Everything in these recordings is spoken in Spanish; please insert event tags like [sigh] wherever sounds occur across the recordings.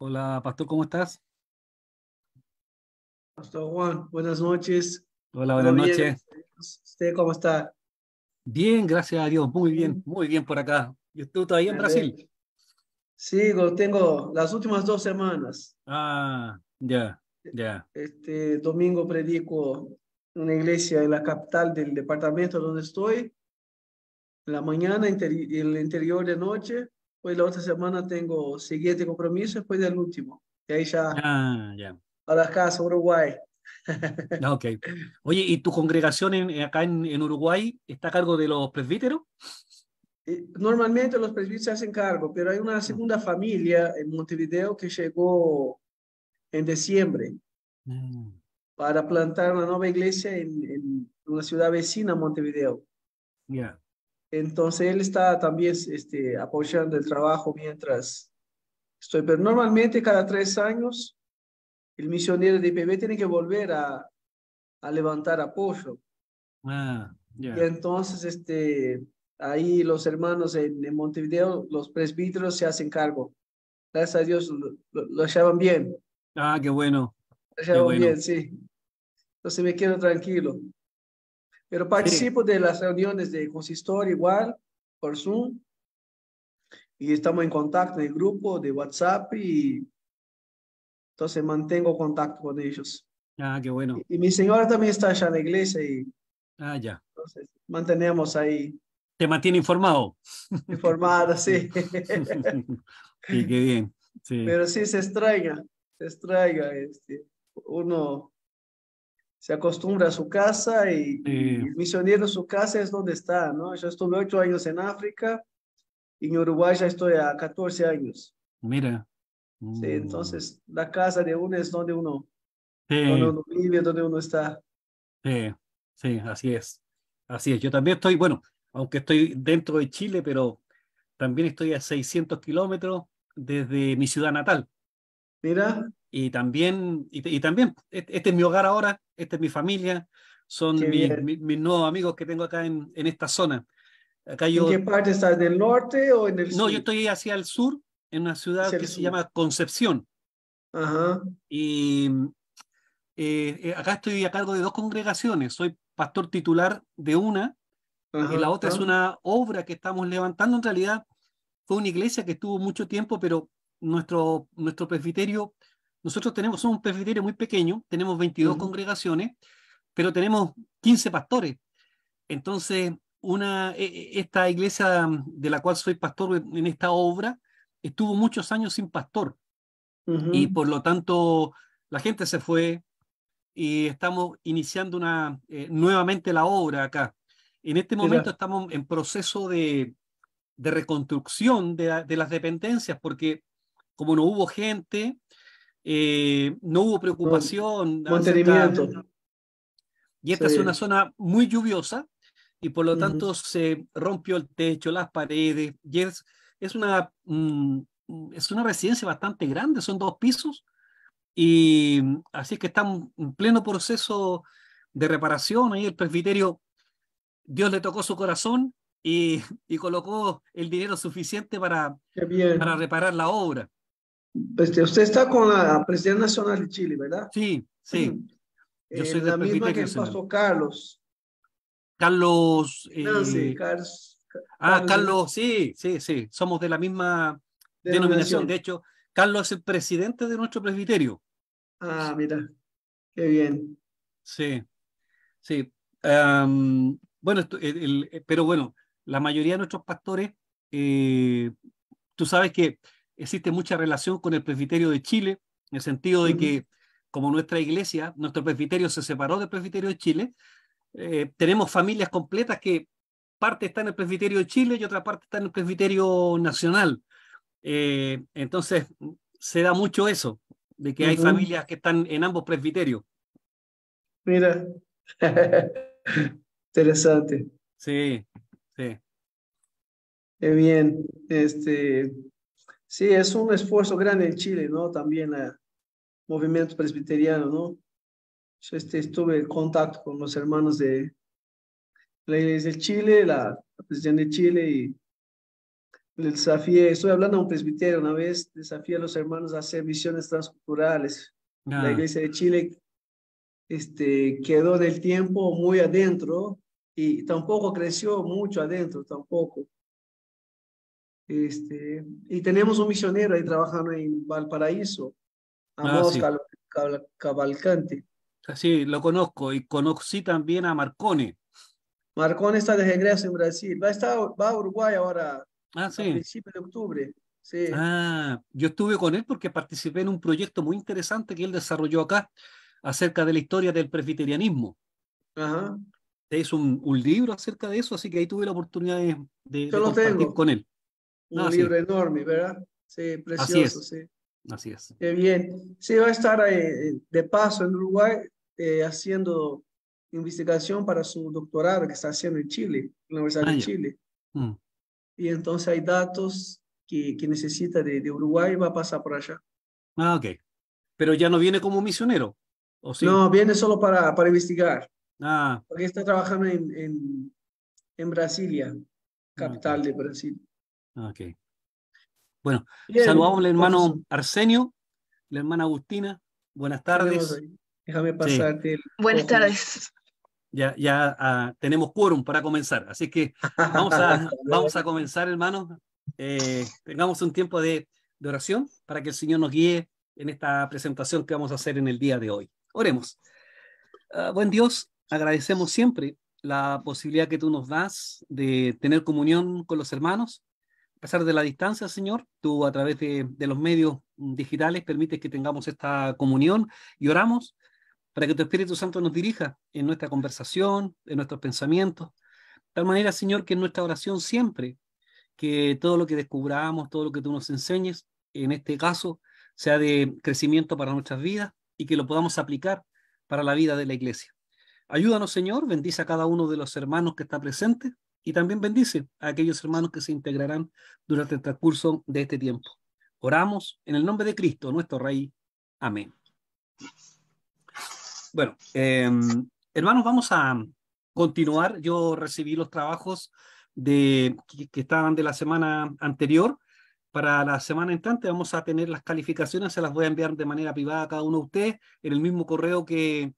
Hola, Pastor, ¿cómo estás? Pastor Juan, buenas noches. Hola, buenas noches. ¿Usted cómo está? Bien, gracias a Dios, muy bien, muy bien por acá. ¿Y tú todavía en Brasil? Sí, tengo las últimas dos semanas. Ah, ya, ya. Este domingo predico en una iglesia en la capital del departamento donde estoy. la mañana, el interior de noche pues la otra semana tengo siguiente compromiso, después del último. Y ahí ya. Ah, ya. A las casas, Uruguay. Ah, ok. Oye, ¿y tu congregación acá en, en, Uruguay está a cargo de los presbíteros? Eh, normalmente los presbíteros se hacen cargo, pero hay una ah. segunda familia en Montevideo que llegó en diciembre ah. para plantar una nueva iglesia en, una ciudad vecina a Montevideo. Ya. Entonces él está también este, apoyando el trabajo mientras estoy. Pero normalmente cada tres años el misionero de IPB tiene que volver a, a levantar apoyo. Ah, y entonces este, ahí los hermanos en, Montevideo, los presbíteros se hacen cargo. Gracias a Dios lo, lo, bien. Ah, qué bueno. Lo llevan bien, sí. Entonces me quedo tranquilo. Pero participo de las reuniones de Consistor igual, por Zoom. Y estamos en contacto en el grupo de WhatsApp y entonces mantengo contacto con ellos. Ah, qué bueno. Y, mi señora también está allá en la iglesia y... Ah, ya. Entonces mantenemos ahí. Te mantiene informado. Informado, sí. [laughs] sí, qué bien. Sí. Pero sí se extraña, se extraña. Este, uno se acostumbra a su casa y, misionero su casa es donde está, ¿no? Yo estuve ocho años en África y en Uruguay ya estoy a 14 años. Mira. Sí, mm. entonces la casa de uno es donde uno, donde uno vive, donde uno está. Sí, sí, así es. Así es. Yo también estoy, bueno, aunque estoy dentro de Chile, pero también estoy a 600 kilómetros desde mi ciudad natal. Mira y también, y, también, e-, este es mi hogar ahora, esta es mi familia, son mis, nuevos amigos que tengo acá en, en esta zona. Acá yo, ¿En qué parte estás? ¿Del norte o en el sur? No, yo estoy hacia el sur, en una ciudad que se llama Concepción. Ajá. Y eh, eh, acá estoy a cargo de dos congregaciones, soy pastor titular de una, y la otra es una obra que estamos levantando. En realidad fue una iglesia que estuvo mucho tiempo, pero nuestro, nuestro presbiterio nosotros tenemos, somos un presbiterio muy pequeño, tenemos 22 congregaciones, pero tenemos 15 pastores. Entonces, una, e, e, esta iglesia de la cual soy pastor en esta obra estuvo muchos años sin pastor. Y por lo tanto, la gente se fue y estamos iniciando una, eh, nuevamente la obra acá. En este momento estamos en proceso de, de reconstrucción de, de, las dependencias, porque como no hubo gente, eh, no hubo preocupación. mantenimiento. Y esta es una zona muy lluviosa y por lo tanto se rompió el techo, las paredes. Y es, una, mm, es una residencia bastante grande, son dos pisos. Y así que están en pleno proceso de reparación. Ahí el presbiterio, Dios le tocó su corazón y, y colocó el dinero suficiente para, para reparar la obra. Este, usted está con la Presidencia Nacional de Chile, ¿verdad? Sí, sí. Mm. Yo soy eh, de la misma que pasó Carlos. Carlos. Ah, eh... Carlos. Ah, Carlos, sí, sí, sí. Somos de la misma denominación. De hecho, Carlos es el presidente de nuestro presbiterio. Ah, mira. Qué bien. Sí, sí. bueno, pero bueno, la mayoría de nuestros pastores, eh, tú sabes que existe mucha relación con el presbiterio de Chile, en el sentido de que como nuestra iglesia, nuestro presbiterio se separó del presbiterio de Chile, eh, tenemos familias completas que parte está en el presbiterio de Chile y otra parte está en el presbiterio nacional. Eh, entonces, se da mucho eso, de que hay familias que están en ambos presbiterios. Mira, [laughs] interesante. Sí, sí. bien, este, Sí, es un esfuerzo grande en Chile, ¿no? También el movimiento presbiteriano, ¿no? Yo pues, este, estuve en contacto con los hermanos de la iglesia de Chile, la, presidencia de Chile, y el desafié, estoy hablando a un presbiterio una vez, desafié a los hermanos a hacer misiones transculturales. La ah. iglesia de Chile este, quedó del tiempo muy adentro y tampoco creció mucho adentro, tampoco. Este, y tenemos un misionero ahí trabajando en Valparaíso, Amos ah, Cavalcante. Sí, lo conozco y conocí también a Marcone. Marcone está de regreso en Brasil, va a, va a Uruguay ahora ah, a principios de octubre. Ah, yo estuve con él porque participé en un proyecto muy interesante que él desarrolló acá acerca de la historia del presbiterianismo. Ajá. Te hizo un, libro acerca de eso, así que ahí tuve la oportunidad de, de, con él. Un ah, libro enorme, ¿verdad? Sí, precioso, sí. Así es. Qué bien. Sí, va a estar eh, de paso en Uruguay eh, haciendo investigación para su doctorado que está haciendo en Chile, en la Universidad de ah, Chile. Mm. Y entonces hay datos que, que necesita de, de, Uruguay va a pasar por allá. Ah, ok. Pero ya no viene como misionero. ¿o No, viene solo para, para investigar. Ah. Porque está trabajando en, en, en Brasilia, ah, capital de Brasil. Ok. Bueno, saludamos al hermano Arsenio, la hermana Agustina. Buenas tardes. Déjame pasar. Buenas tardes. Ya, ya ah, tenemos quórum para comenzar, así que vamos a, [laughs] vamos a comenzar, hermano. Eh, tengamos un tiempo de, de oración para que el Señor nos guíe en esta presentación que vamos a hacer en el día de hoy. Oremos. Ah, buen Dios, agradecemos siempre la posibilidad que tú nos das de tener comunión con los hermanos a pesar de la distancia, Señor, tú a través de, de los medios digitales permites que tengamos esta comunión y oramos para que tu Espíritu Santo nos dirija en nuestra conversación, en nuestros pensamientos, de tal manera, Señor, que en nuestra oración siempre, que todo lo que descubramos, todo lo que tú nos enseñes, en este caso, sea de crecimiento para nuestras vidas y que lo podamos aplicar para la vida de la iglesia. Ayúdanos, Señor, bendice a cada uno de los hermanos que está presente y también bendice a aquellos hermanos que se integrarán durante el transcurso de este tiempo. Oramos en el nombre de Cristo, nuestro Rey. Amén. Bueno, em, hermanos, vamos a continuar. Yo recibí los trabajos de, que, estaban de la semana anterior. Para la semana entrante vamos a tener las calificaciones, se las voy a enviar de manera privada a cada uno de ustedes en el mismo correo que,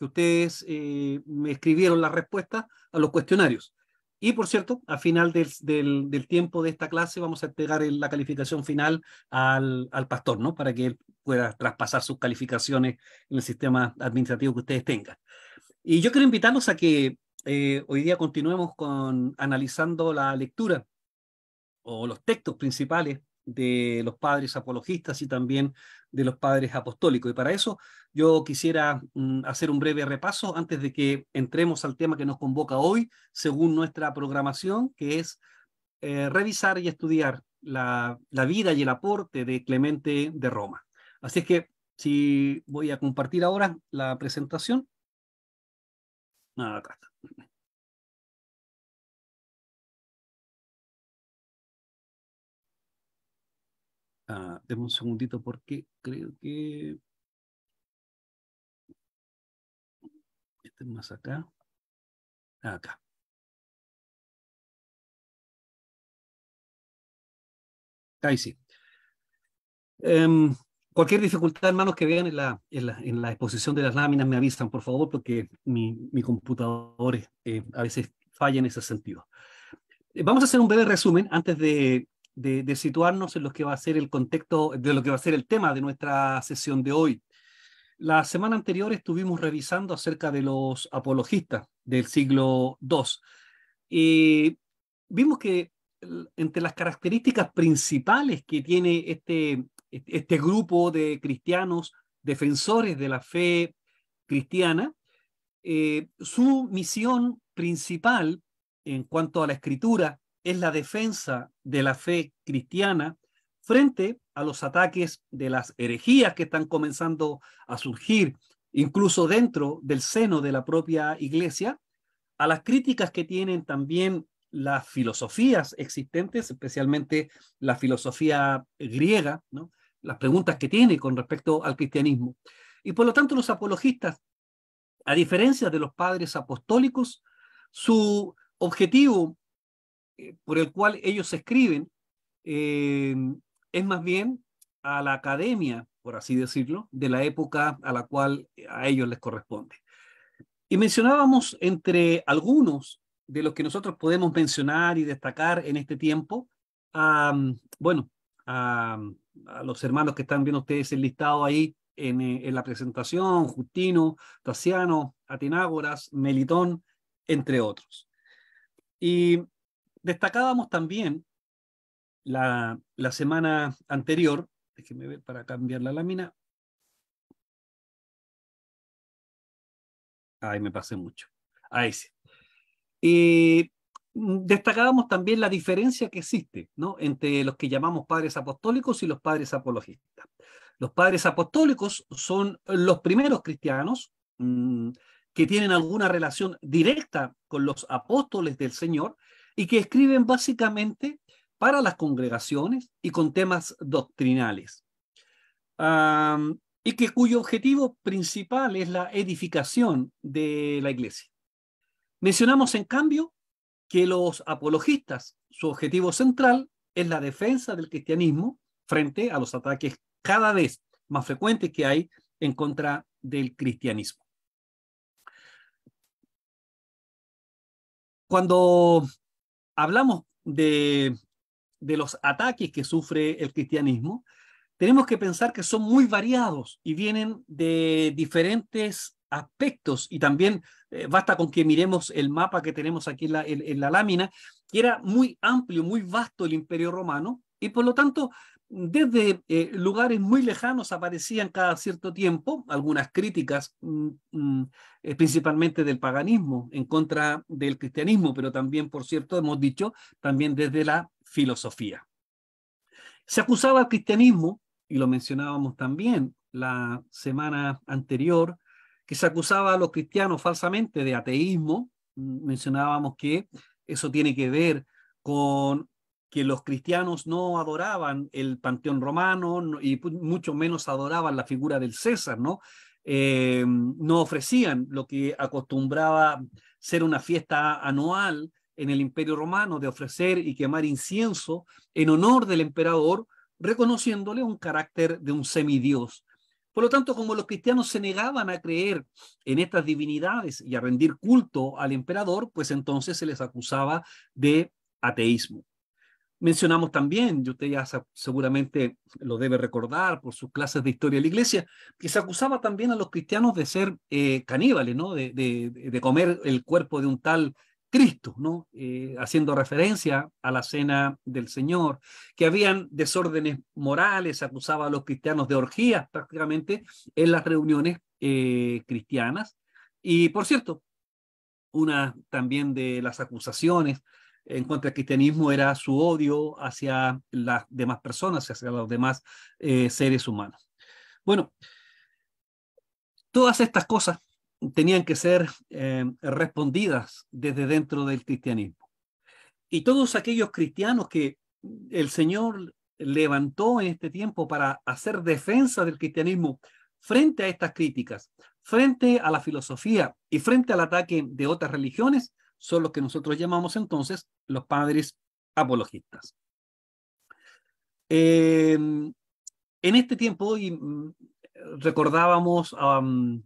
ustedes eh, me escribieron las respuestas a los cuestionarios. Y por cierto, a final del, tiempo de esta clase vamos a entregar la calificación final al, al, pastor, ¿no? Para que él pueda traspasar sus calificaciones en el sistema administrativo que ustedes tengan. Y yo quiero invitarlos a que eh, hoy día continuemos con analizando la lectura o los textos principales de los padres apologistas y también de los padres apostólicos. Y para eso yo quisiera mm, hacer un breve repaso antes de que entremos al tema que nos convoca hoy, según nuestra programación, que es eh, revisar y estudiar la, vida y el aporte de Clemente de Roma. Así es que si voy a compartir ahora la presentación. acá está. Ah, Demos un segundito porque creo que... Este más acá. Ah, acá. Ahí sí. Em, cualquier dificultad, hermanos, que vean en la, en la, en, la, exposición de las láminas, me avisan, por favor, porque mi, mi computador eh, a veces falla en ese sentido. Eh, vamos a hacer un breve resumen antes de de, situarnos en lo que va a ser el contexto, de lo que va a ser el tema de nuestra sesión de hoy. La semana anterior estuvimos revisando acerca de los apologistas del siglo II. y eh, vimos que entre las características principales que tiene este, este, este grupo de cristianos defensores de la fe cristiana, eh, su misión principal en cuanto a la escritura es la defensa de la fe cristiana frente a los ataques de las herejías que están comenzando a surgir, incluso dentro del seno de la propia iglesia, a las críticas que tienen también las filosofías existentes, especialmente la filosofía griega, ¿no? las preguntas que tiene con respecto al cristianismo. Y por lo tanto los apologistas, a diferencia de los padres apostólicos, su objetivo eh, por el cual ellos escriben eh, es más bien a la academia, por así decirlo, de la época a la cual eh, a ellos les corresponde. Y mencionábamos entre algunos de los que nosotros podemos mencionar y destacar en este tiempo, a, mm, bueno, mm, a, los hermanos que están viendo ustedes el listado ahí en, en la presentación, Justino, Taciano, Atenágoras, Melitón, entre otros. Y Destacábamos también la, la semana anterior, déjeme ver para cambiar la lámina. Ahí me pasé mucho. Ahí sí. Eh, destacábamos también la diferencia que existe ¿no? entre los que llamamos padres apostólicos y los padres apologistas. Los padres apostólicos son los primeros cristianos mm, que tienen alguna relación directa con los apóstoles del Señor y que escriben básicamente para las congregaciones y con temas doctrinales, y que cuyo objetivo principal es la edificación de la iglesia. Mencionamos, en cambio, que los apologistas, su objetivo central es la defensa del cristianismo frente a los ataques cada vez más frecuentes que hay en contra del cristianismo. Cuando hablamos de, los ataques que sufre el cristianismo, tenemos que pensar que son muy variados y vienen de diferentes aspectos y también eh, basta con que miremos el mapa que tenemos aquí en la, lámina, que era muy amplio, muy vasto el imperio romano y por lo tanto desde eh, lugares muy lejanos aparecían cada cierto tiempo algunas críticas, mm, mm, eh, principalmente del paganismo en contra del cristianismo, pero también, por cierto, hemos dicho, también desde la filosofía. Se acusaba al cristianismo, y lo mencionábamos también la semana anterior, que se acusaba a los cristianos falsamente de ateísmo. Mm, mencionábamos que eso tiene que ver con que los cristianos no adoraban el panteón romano y mucho menos adoraban la figura del César, ¿no? Eh, no ofrecían lo que acostumbraba ser una fiesta anual en el Imperio Romano de ofrecer y quemar incienso en honor del emperador, reconociéndole un carácter de un semidios. Por lo tanto, como los cristianos se negaban a creer en estas divinidades y a rendir culto al emperador, pues entonces se les acusaba de ateísmo. Mencionamos también, y usted ya seguramente lo debe recordar por sus clases de historia de la iglesia, que se acusaba también a los cristianos de ser eh, caníbales, ¿no? De, comer el cuerpo de un tal Cristo, ¿no? Eh, haciendo referencia a la cena del Señor, que habían desórdenes morales, se acusaba a los cristianos de orgías prácticamente en las reuniones eh, cristianas. Y por cierto, una también de las acusaciones en contra al cristianismo era su odio hacia las demás personas, hacia los demás eh, seres humanos. Bueno, todas estas cosas tenían que ser eh, respondidas desde dentro del cristianismo. Y todos aquellos cristianos que el Señor levantó en este tiempo para hacer defensa del cristianismo frente a estas críticas, frente a la filosofía y frente al ataque de otras religiones, son los que nosotros llamamos entonces los padres apologistas. Em, en este tiempo y, mm, recordábamos a mm,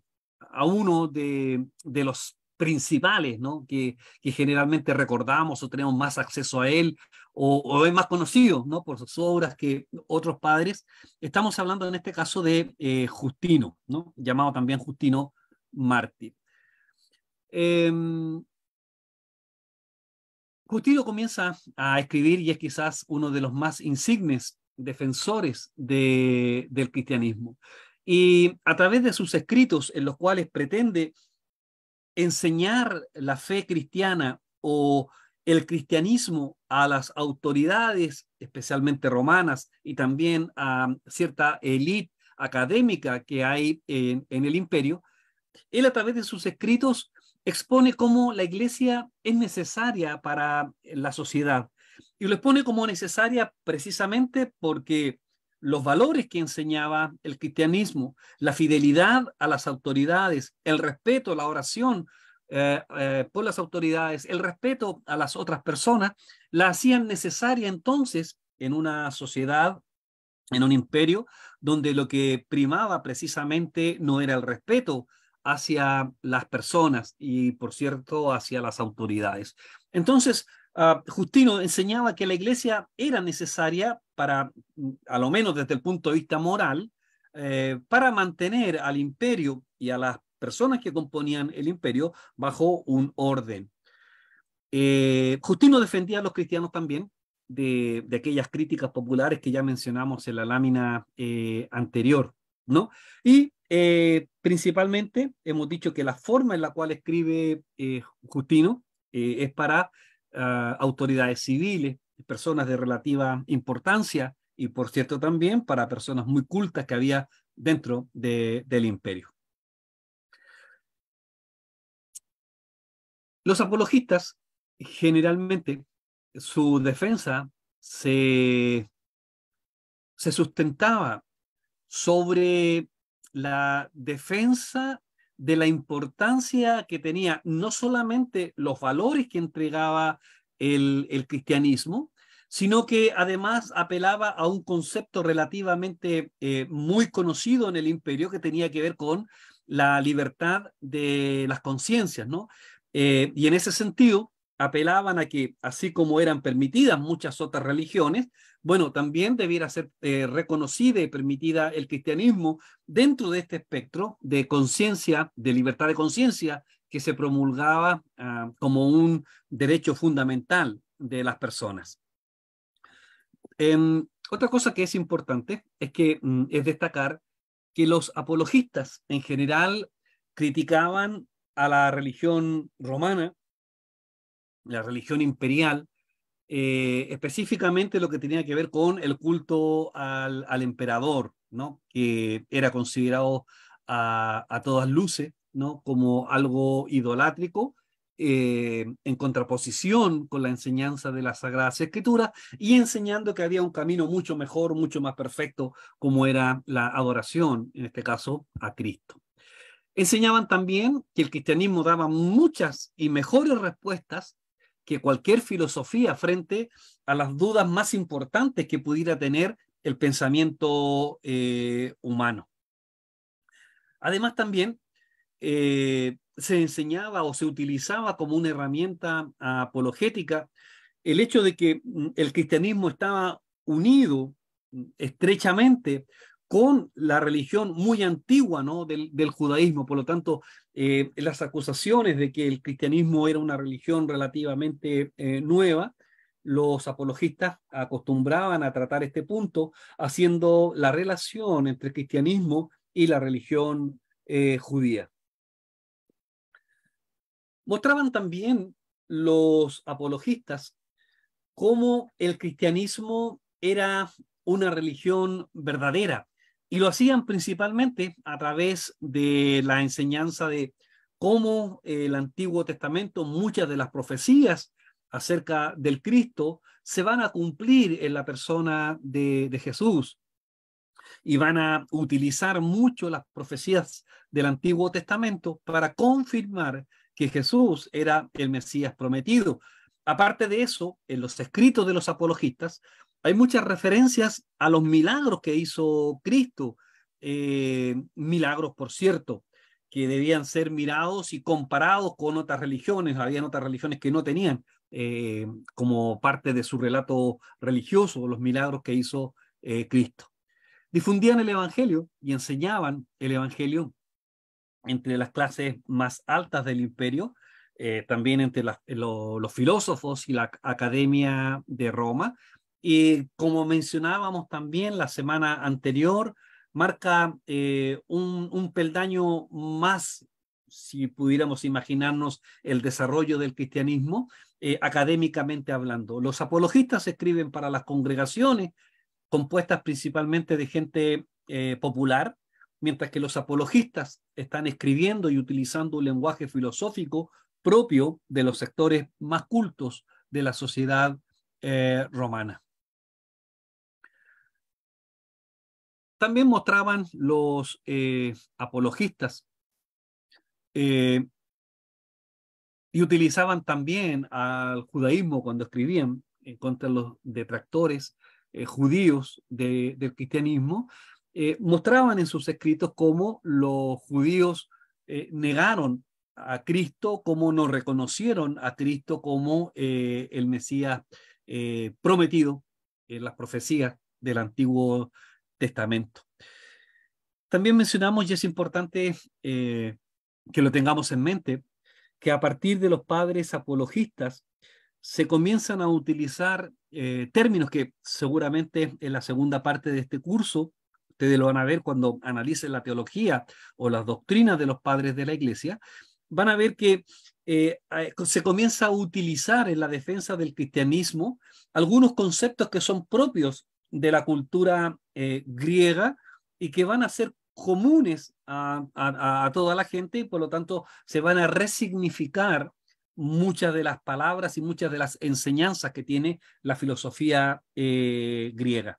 uno de, los principales, ¿no? que, generalmente recordamos o tenemos más acceso a él o, es más conocido ¿no? por sus obras que otros padres. Estamos hablando en este caso de eh, Justino, ¿no? llamado también Justino Mártir. Em, Justino comienza a escribir y es quizás uno de los más insignes defensores de, del cristianismo. Y a través de sus escritos en los cuales pretende enseñar la fe cristiana o el cristianismo a las autoridades, especialmente romanas, y también a cierta élite académica que hay en, en el imperio, él a través de sus escritos expone cómo la iglesia es necesaria para la sociedad y lo expone como necesaria precisamente porque los valores que enseñaba el cristianismo, la fidelidad a las autoridades, el respeto, la oración eh, eh, por las autoridades, el respeto a las otras personas, la hacían necesaria entonces en una sociedad, en un imperio, donde lo que primaba precisamente no era el respeto, hacia las personas y, por cierto, hacia las autoridades. Entonces, ah, Justino enseñaba que la iglesia era necesaria para, mm, a lo menos desde el punto de vista moral, eh, para mantener al imperio y a las personas que componían el imperio bajo un orden. Eh, Justino defendía a los cristianos también de, aquellas críticas populares que ya mencionamos en la lámina eh, anterior, ¿no? Y eh, principalmente hemos dicho que la forma en la cual escribe eh, Justino eh, es para ah, autoridades civiles, personas de relativa importancia y por cierto también para personas muy cultas que había dentro del imperio. Los apologistas generalmente su defensa se, se sustentaba sobre la defensa de la importancia que tenía no solamente los valores que entregaba el, cristianismo, sino que además apelaba a un concepto relativamente eh, muy conocido en el imperio que tenía que ver con la libertad de las conciencias, ¿no? Eh, y en ese sentido, apelaban a que, así como eran permitidas muchas otras religiones, bueno, también debiera ser eh, reconocida y permitida el cristianismo dentro de este espectro de conciencia, de libertad de conciencia que se promulgaba ah, como un derecho fundamental de las personas. Em, otra cosa que es importante es que mm, es destacar que los apologistas en general criticaban a la religión romana la religión imperial, eh, específicamente lo que tenía que ver con el culto al, emperador, ¿no? que era considerado a, todas luces ¿no? como algo idolátrico, eh, en contraposición con la enseñanza de las Sagradas Escrituras y enseñando que había un camino mucho mejor, mucho más perfecto, como era la adoración, en este caso, a Cristo. Enseñaban también que el cristianismo daba muchas y mejores respuestas que cualquier filosofía frente a las dudas más importantes que pudiera tener el pensamiento eh, humano. Además, también eh, se enseñaba o se utilizaba como una herramienta apologética el hecho de que mm, el cristianismo estaba unido mm, estrechamente con la religión muy antigua ¿no? del, del judaísmo. Por lo tanto, eh, las acusaciones de que el cristianismo era una religión relativamente eh, nueva, los apologistas acostumbraban a tratar este punto haciendo la relación entre cristianismo y la religión eh, judía. Mostraban también los apologistas cómo el cristianismo era una religión verdadera, y lo hacían principalmente a través de la enseñanza de cómo eh, el Antiguo Testamento, muchas de las profecías acerca del Cristo, se van a cumplir en la persona de, de Jesús. Y van a utilizar mucho las profecías del Antiguo Testamento para confirmar que Jesús era el Mesías prometido. Aparte de eso, en los escritos de los apologistas hay muchas referencias a los milagros que hizo Cristo, eh, milagros, por cierto, que debían ser mirados y comparados con otras religiones. Habían otras religiones que no tenían eh, como parte de su relato religioso los milagros que hizo eh, Cristo. Difundían el Evangelio y enseñaban el Evangelio entre las clases más altas del imperio, también entre los filósofos y la Academia de Roma, y como mencionábamos también la semana anterior, marca eh, un, peldaño más, si pudiéramos imaginarnos, el desarrollo del cristianismo eh, académicamente hablando. Los apologistas escriben para las congregaciones compuestas principalmente de gente eh, popular, mientras que los apologistas están escribiendo y utilizando un lenguaje filosófico propio de los sectores más cultos de la sociedad romana. También mostraban los eh, apologistas eh, y utilizaban también al judaísmo cuando escribían en contra de los detractores eh, judíos del cristianismo, mostraban en sus escritos cómo los judíos negaron a Cristo, cómo no reconocieron a Cristo como el Mesías prometido en las profecías del Antiguo Testamento. También mencionamos, y es importante eh, que lo tengamos en mente, que a partir de los padres apologistas se comienzan a utilizar eh, términos que seguramente en la segunda parte de este curso ustedes lo van a ver cuando analicen la teología o las doctrinas de los padres de la iglesia, van a ver que eh, se comienza a utilizar en la defensa del cristianismo algunos conceptos que son propios de la cultura eh, griega y que van a ser comunes a, toda la gente y por lo tanto se van a resignificar muchas de las palabras y muchas de las enseñanzas que tiene la filosofía eh, griega.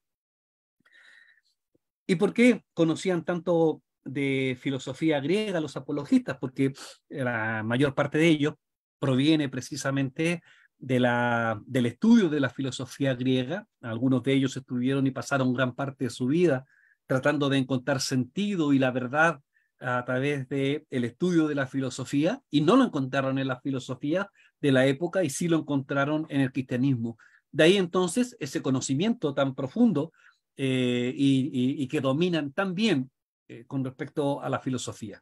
¿Y por qué conocían tanto de filosofía griega los apologistas? Porque la mayor parte de ellos proviene precisamente la, del estudio de la filosofía griega. Algunos de ellos estuvieron y pasaron gran parte de su vida tratando de encontrar sentido y la verdad a través del estudio de la filosofía y no lo encontraron en la filosofía de la época y sí lo encontraron en el cristianismo. De ahí entonces ese conocimiento tan profundo eh, y, que dominan tan bien eh, con respecto a la filosofía.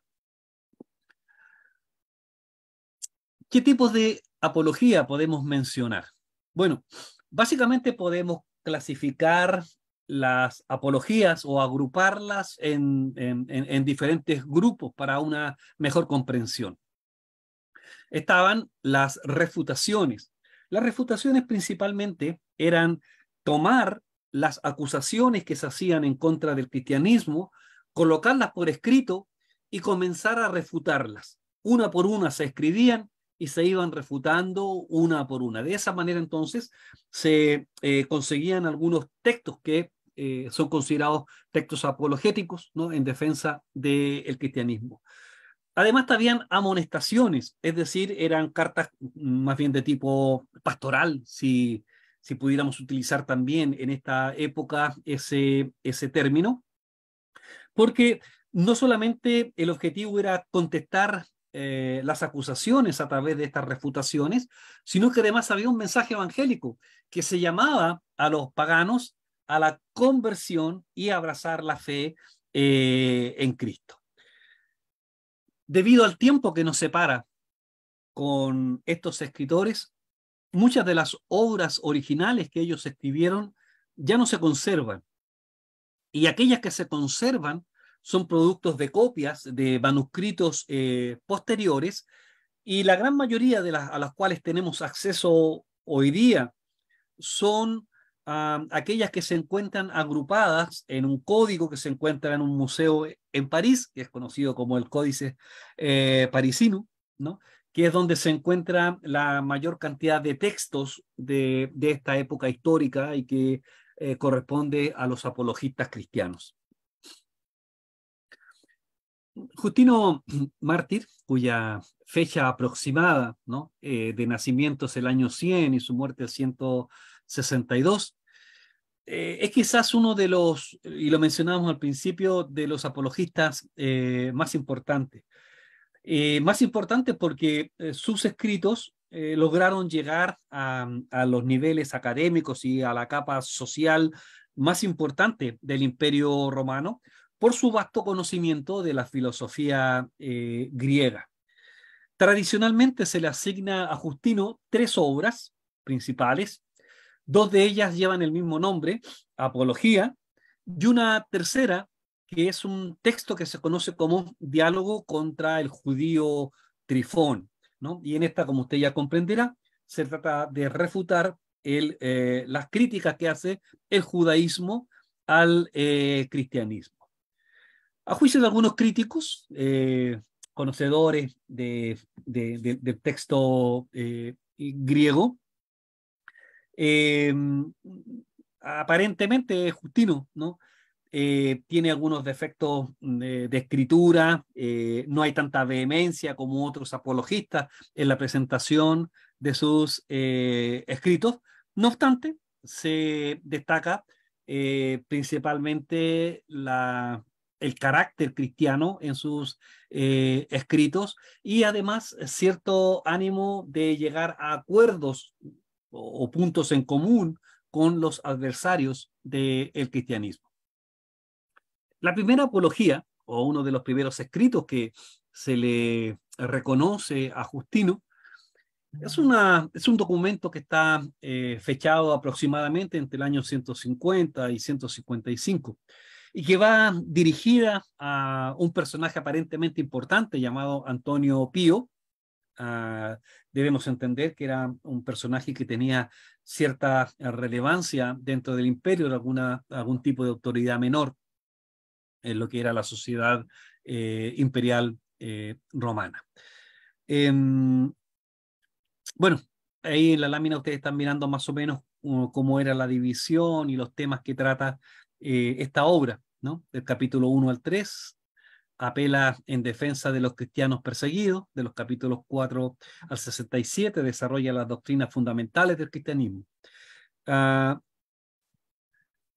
¿Qué tipos de apología podemos mencionar? Bueno, básicamente podemos clasificar las apologías o agruparlas en, en, diferentes grupos para una mejor comprensión. Estaban las refutaciones. Las refutaciones principalmente eran tomar las acusaciones que se hacían en contra del cristianismo, colocarlas por escrito y comenzar a refutarlas. Una por una se escribían y se iban refutando una por una. De esa manera entonces se eh, conseguían algunos textos que eh, son considerados textos apologéticos ¿no? en defensa del cristianismo. Además, también amonestaciones, es decir, eran cartas mm, más bien de tipo pastoral, si, si pudiéramos utilizar también en esta época ese, ese término, porque no solamente el objetivo era contestar eh, las acusaciones a través de estas refutaciones, sino que además había un mensaje evangélico que se llamaba a los paganos a la conversión y a abrazar la fe eh, en Cristo. Debido al tiempo que nos separa con estos escritores, muchas de las obras originales que ellos escribieron ya no se conservan. Y aquellas que se conservan son productos de copias de manuscritos eh, posteriores y la gran mayoría de las a las cuales tenemos acceso hoy día son aquellas que se encuentran agrupadas en un código que se encuentra en un museo en París, que es conocido como el Códice eh, Parisino, ¿no? que es donde se encuentra la mayor cantidad de textos de, esta época histórica y que eh, corresponde a los apologistas cristianos. Justino [clears throat] Mártir, cuya fecha aproximada eh, de nacimiento es el año 100 y su muerte el 162, eh, es quizás uno de los, y lo mencionamos al principio, de los apologistas eh, más importantes. más importante porque sus escritos lograron llegar a los niveles académicos y a la capa social más importante del imperio romano, por su vasto conocimiento de la filosofía eh, griega. Tradicionalmente se le asigna a Justino tres obras principales, dos de ellas llevan el mismo nombre, Apología, y una tercera que es un texto que se conoce como Diálogo contra el judío Trifón. Y en esta, como usted ya comprenderá, se trata de refutar eh, las críticas que hace el judaísmo al eh, cristianismo. A juicio de algunos críticos, eh, conocedores del texto eh, griego, em, aparentemente Justino ¿no? Eh, tiene algunos defectos mm, de, escritura, no hay tanta vehemencia como otros apologistas en la presentación de sus escritos. No obstante, se destaca principalmente la el carácter cristiano en sus eh, escritos y además cierto ánimo de llegar a acuerdos o, puntos en común con los adversarios del cristianismo. La primera apología, o uno de los primeros escritos que se le reconoce a Justino, es, una, es un documento que está eh, fechado aproximadamente entre el año 150 y 155 y que va dirigida a un personaje aparentemente importante llamado Antonio Pío. Ah, debemos entender que era un personaje que tenía cierta relevancia dentro del imperio, de algún tipo de autoridad menor en lo que era la sociedad eh, imperial eh, romana. Em, bueno, ahí en la lámina ustedes están mirando más o menos uh, cómo era la división y los temas que trata eh, esta obra, ¿no? Del capítulo 1 al 3, apela en defensa de los cristianos perseguidos, de los capítulos 4 al 67, desarrolla las doctrinas fundamentales del cristianismo. Ah,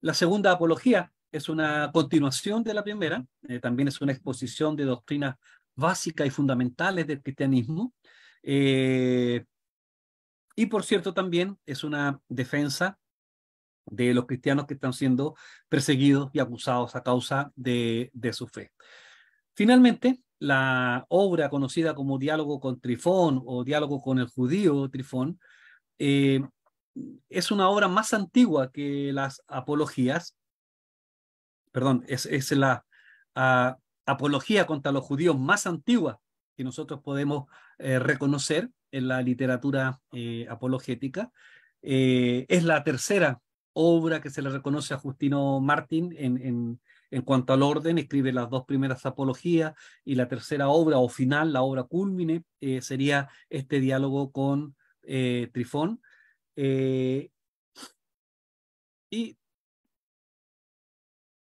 la segunda apología es una continuación de la primera, eh, también es una exposición de doctrinas básicas y fundamentales del cristianismo. Eh, y por cierto, también es una defensa de los cristianos que están siendo perseguidos y acusados a causa de, su fe. Finalmente, la obra conocida como Diálogo con Trifón o Diálogo con el judío Trifón eh, es una obra más antigua que las apologías, perdón, es, la ah, apología contra los judíos más antigua que nosotros podemos eh, reconocer en la literatura eh, apologética. es la tercera obra que se le reconoce a Justino Martín en, en, en, cuanto al orden, escribe las dos primeras apologías y la tercera obra o final, la obra cúlmine eh, sería este diálogo con eh, Trifón. Eh, y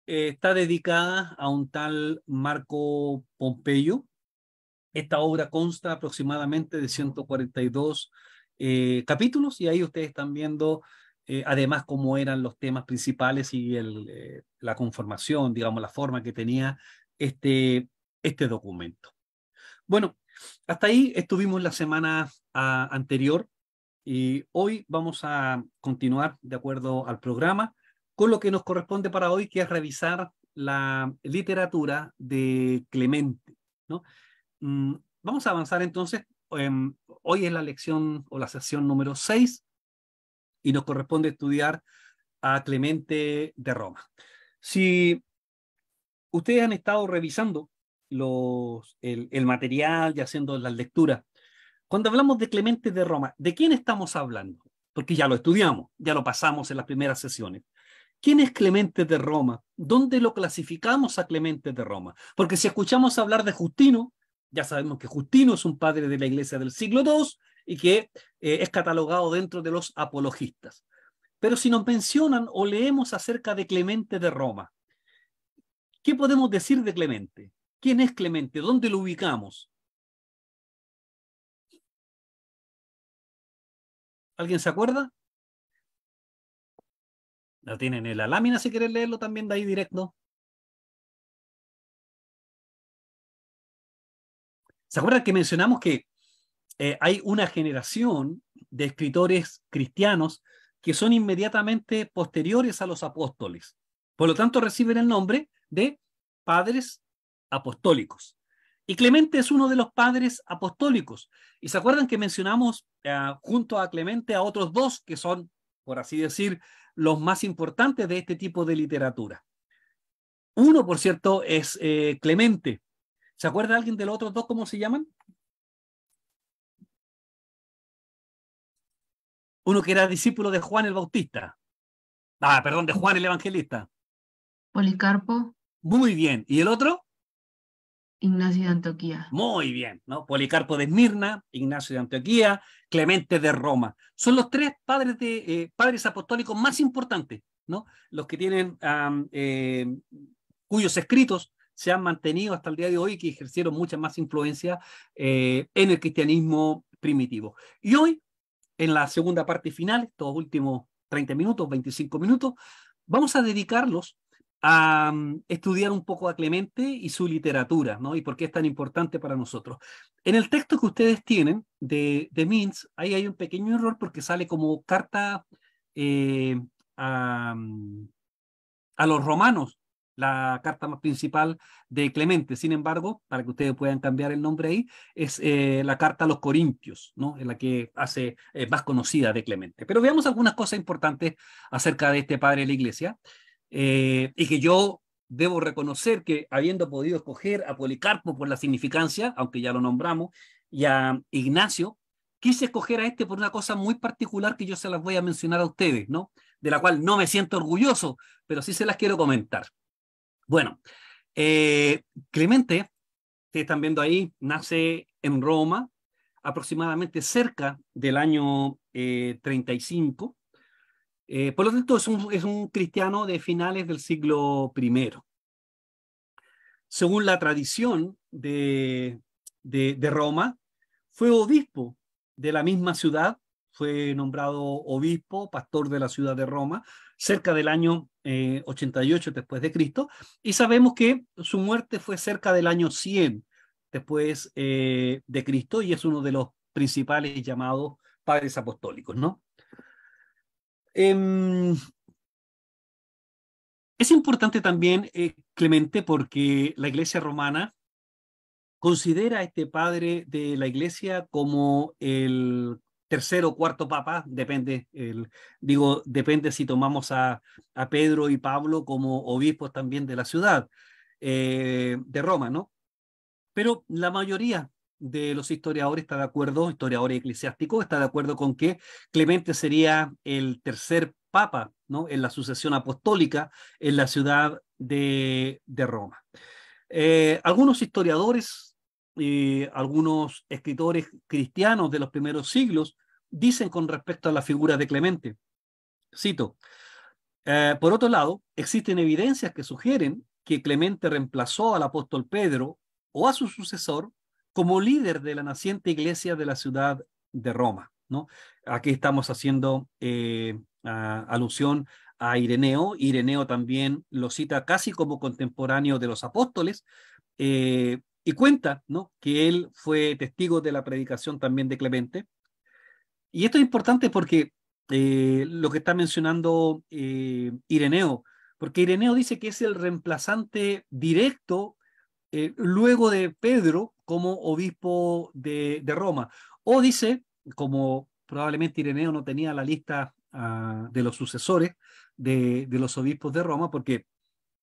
está dedicada a un tal Marco Pompeyo. Esta obra consta aproximadamente de 142 capítulos y ahí ustedes están viendo eh, además cómo eran los temas principales y eh, la conformación, digamos, la forma que tenía este, este documento. Bueno, hasta ahí estuvimos la semana ah, anterior y hoy vamos a continuar de acuerdo al programa con lo que nos corresponde para hoy, que es revisar la literatura de Clemente. Mm, vamos a avanzar entonces. Em, hoy es la lección o la sesión número 6 y nos corresponde estudiar a Clemente de Roma. Si ustedes han estado revisando los, el, el, material y haciendo las lecturas, cuando hablamos de Clemente de Roma, ¿de quién estamos hablando? Porque ya lo estudiamos, ya lo pasamos en las primeras sesiones. ¿Quién es Clemente de Roma? ¿Dónde lo clasificamos a Clemente de Roma? Porque si escuchamos hablar de Justino, ya sabemos que Justino es un padre de la iglesia del siglo II, y que eh, es catalogado dentro de los apologistas. Pero si nos mencionan o leemos acerca de Clemente de Roma, ¿qué podemos decir de Clemente? ¿Quién es Clemente? ¿Dónde lo ubicamos? ¿Alguien se acuerda? La tienen en la lámina si quieren leerlo también de ahí directo. ¿Se acuerdan que mencionamos que eh, hay una generación de escritores cristianos que son inmediatamente posteriores a los apóstoles. Por lo tanto, reciben el nombre de padres apostólicos. Y Clemente es uno de los padres apostólicos. Y se acuerdan que mencionamos eh, junto a Clemente a otros dos que son, por así decir, los más importantes de este tipo de literatura. Uno, por cierto, es eh, Clemente. ¿Se acuerda alguien de los otros dos cómo se llaman? uno que era discípulo de Juan el Bautista. Ah, perdón, de Juan el Evangelista. Policarpo. Muy bien. ¿Y el otro? Ignacio de Antioquía. Muy bien, ¿no? Policarpo de Esmirna, Ignacio de Antioquía, Clemente de Roma. Son los tres padres, de, eh, padres apostólicos más importantes, ¿no? Los que tienen, eh, cuyos escritos se han mantenido hasta el día de hoy y que ejercieron mucha más influencia eh, en el cristianismo primitivo. Y hoy en la segunda parte final, estos últimos 30 minutos, 25 minutos, vamos a dedicarlos a mm, estudiar un poco a Clemente y su literatura, ¿no? Y por qué es tan importante para nosotros. En el texto que ustedes tienen de, de Mintz, ahí hay un pequeño error porque sale como carta eh, a, mm, a, los romanos, la carta más principal de Clemente. Sin embargo, para que ustedes puedan cambiar el nombre ahí, es eh, la carta a los Corintios, ¿no? la que hace eh, más conocida de Clemente. Pero veamos algunas cosas importantes acerca de este padre de la iglesia eh, y que yo debo reconocer que habiendo podido escoger a Policarpo por la significancia, aunque ya lo nombramos, y a Ignacio, quise escoger a este por una cosa muy particular que yo se las voy a mencionar a ustedes, ¿no? De la cual no me siento orgulloso, pero sí se las quiero comentar. Bueno, eh, Clemente, que están viendo ahí, nace en Roma aproximadamente cerca del año 35. Eh, eh, por lo tanto, es un, cristiano de finales del siglo I. Según la tradición de, de Roma, fue obispo de la misma ciudad, fue nombrado obispo, pastor de la ciudad de Roma, cerca del año 88 eh, después de Cristo, y sabemos que su muerte fue cerca del año 100 después eh, de Cristo y es uno de los principales llamados padres apostólicos, ¿no? Em, es importante también, eh, Clemente, porque la Iglesia romana considera a este padre de la Iglesia como el tercero o cuarto papa, depende, el, digo, depende si tomamos a, Pedro y Pablo como obispos también de la ciudad, eh, de Roma, ¿no? Pero la mayoría de los historiadores está de acuerdo, historiadores eclesiásticos, está de acuerdo con que Clemente sería el tercer papa, ¿no? En la sucesión apostólica en la ciudad de, de Roma. Eh, algunos historiadores eh, algunos escritores cristianos de los primeros siglos dicen con respecto a la figura de Clemente. Cito, eh, por otro lado, existen evidencias que sugieren que Clemente reemplazó al apóstol Pedro o a su sucesor como líder de la naciente iglesia de la ciudad de Roma. ¿no? Aquí estamos haciendo eh, alusión a Ireneo. Ireneo también lo cita casi como contemporáneo de los apóstoles, y cuenta ¿no? que él fue testigo de la predicación también de Clemente. Y esto es importante porque eh, lo que está mencionando eh, Ireneo, porque Ireneo dice que es el reemplazante directo eh, luego de Pedro como obispo de, Roma. O dice, como probablemente Ireneo no tenía la lista ah, de los sucesores de, los obispos de Roma, porque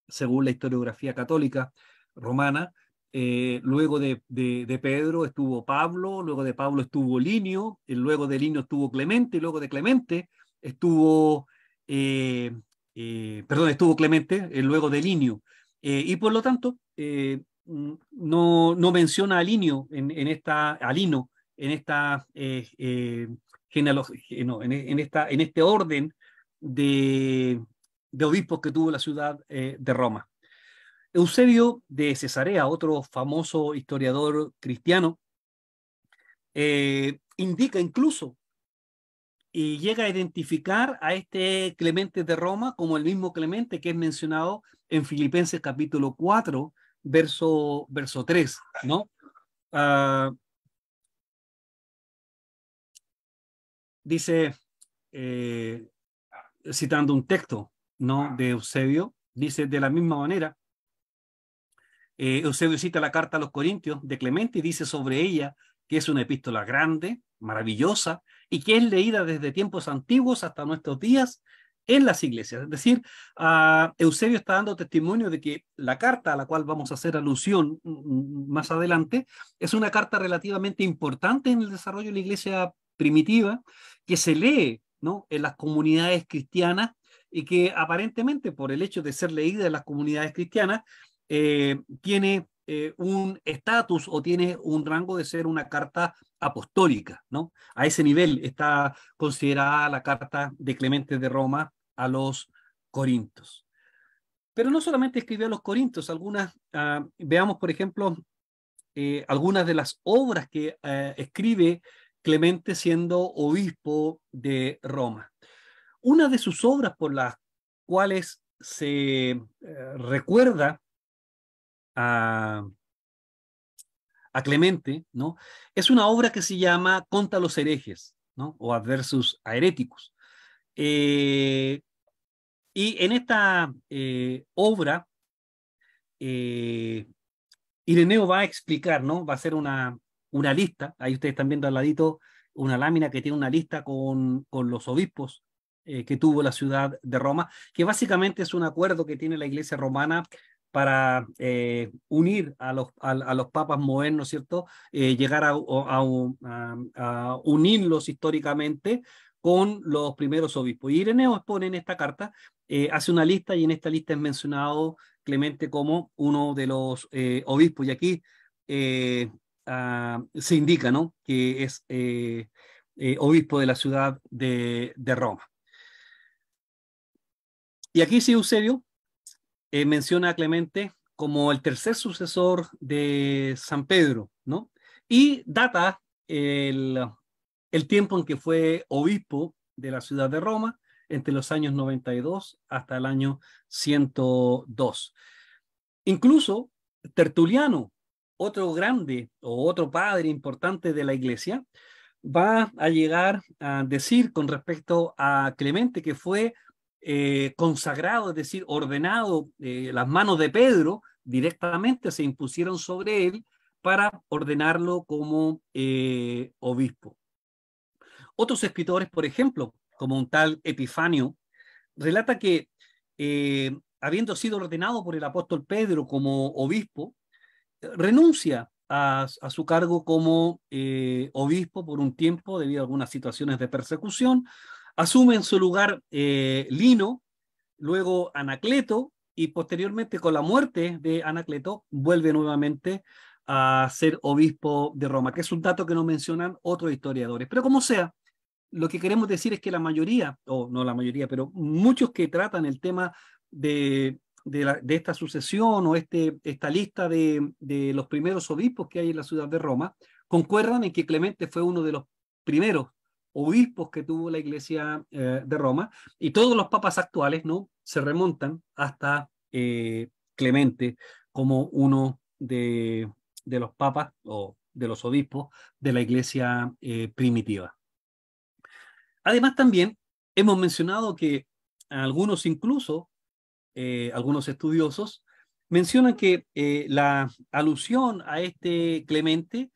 según la historiografía católica romana, eh, luego de, Pedro estuvo Pablo, luego de Pablo estuvo Linio, eh, luego de Linio estuvo Clemente, y luego de Clemente estuvo, eh, perdón, estuvo Clemente, luego de Linio. y por lo tanto, mm, no, menciona a Linio en, esta, a en esta genealogía, en, esta, en este orden de obispos que tuvo la ciudad de Roma. Eusebio de Cesarea, otro famoso historiador cristiano, eh, indica incluso y llega a identificar a este Clemente de Roma como el mismo Clemente que es mencionado en Filipenses capítulo 4, verso, verso 3, ¿no? Ah, dice, eh, citando un texto, ¿no? De Eusebio, dice de la misma manera, Eusebio eh, cita la carta a los Corintios de Clemente y dice sobre ella que es una epístola grande, maravillosa, y que es leída desde tiempos antiguos hasta nuestros días en las iglesias. Es decir, Eusebio está dando testimonio de que la carta a la cual vamos a hacer alusión mm, mm, más adelante es una carta relativamente importante en el desarrollo de la iglesia primitiva que se lee en las comunidades cristianas y que aparentemente por el hecho de ser leída en las comunidades cristianas eh, tiene eh, un estatus o tiene un rango de ser una carta apostólica, ¿no? A ese nivel está considerada la carta de Clemente de Roma a los corintos. Pero no solamente escribió a los corintos, algunas, ah, veamos por ejemplo, eh, algunas de las obras que escribe Clemente siendo obispo de Roma. Una de sus obras por las cuales se recuerda a, Clemente, ¿no? Es una obra que se llama Conta los herejes, ¿no? O Adversus a heréticos. Eh, y en esta eh, obra, eh, Ireneo va a explicar, ¿no? Va a ser una, una lista, ahí ustedes están viendo al ladito una lámina que tiene una lista con, con los obispos que tuvo la ciudad de Roma, que básicamente es un acuerdo que tiene la iglesia romana para eh, unir a los, a, los papas modernos, ¿cierto? Eh, llegar a, unirlos históricamente con los primeros obispos. Y Ireneo expone en esta carta, eh, hace una lista y en esta lista es mencionado Clemente como uno de los obispos. Y aquí ah, se indica, ¿no? Que es obispo de la ciudad de, de Roma. Y aquí sí, Eusebio, eh, menciona a Clemente como el tercer sucesor de San Pedro, ¿no? Y data el, el tiempo en que fue obispo de la ciudad de Roma, entre los años 92 hasta el año 102. Incluso Tertuliano, otro grande o otro padre importante de la iglesia, va a llegar a decir con respecto a Clemente que fue eh, consagrado, es decir, ordenado, eh, las manos de Pedro directamente se impusieron sobre él para ordenarlo como eh, obispo. Otros escritores, por ejemplo, como un tal Epifanio, relata que habiendo sido ordenado por el apóstol Pedro como obispo, renuncia a, su cargo como obispo por un tiempo debido a algunas situaciones de persecución, Asume en su lugar eh, Lino, luego Anacleto, y posteriormente con la muerte de Anacleto vuelve nuevamente a ser obispo de Roma, que es un dato que no mencionan otros historiadores. Pero como sea, lo que queremos decir es que la mayoría, o no la mayoría, pero muchos que tratan el tema de, esta sucesión o este, esta lista de, de los primeros obispos que hay en la ciudad de Roma, concuerdan en que Clemente fue uno de los primeros obispos que tuvo la Iglesia eh, de Roma, y todos los papas actuales ¿no? se remontan hasta eh, Clemente como uno de, los papas o de los obispos de la Iglesia eh, primitiva. Además, también hemos mencionado que algunos incluso, algunos estudiosos, mencionan que la alusión a este Clemente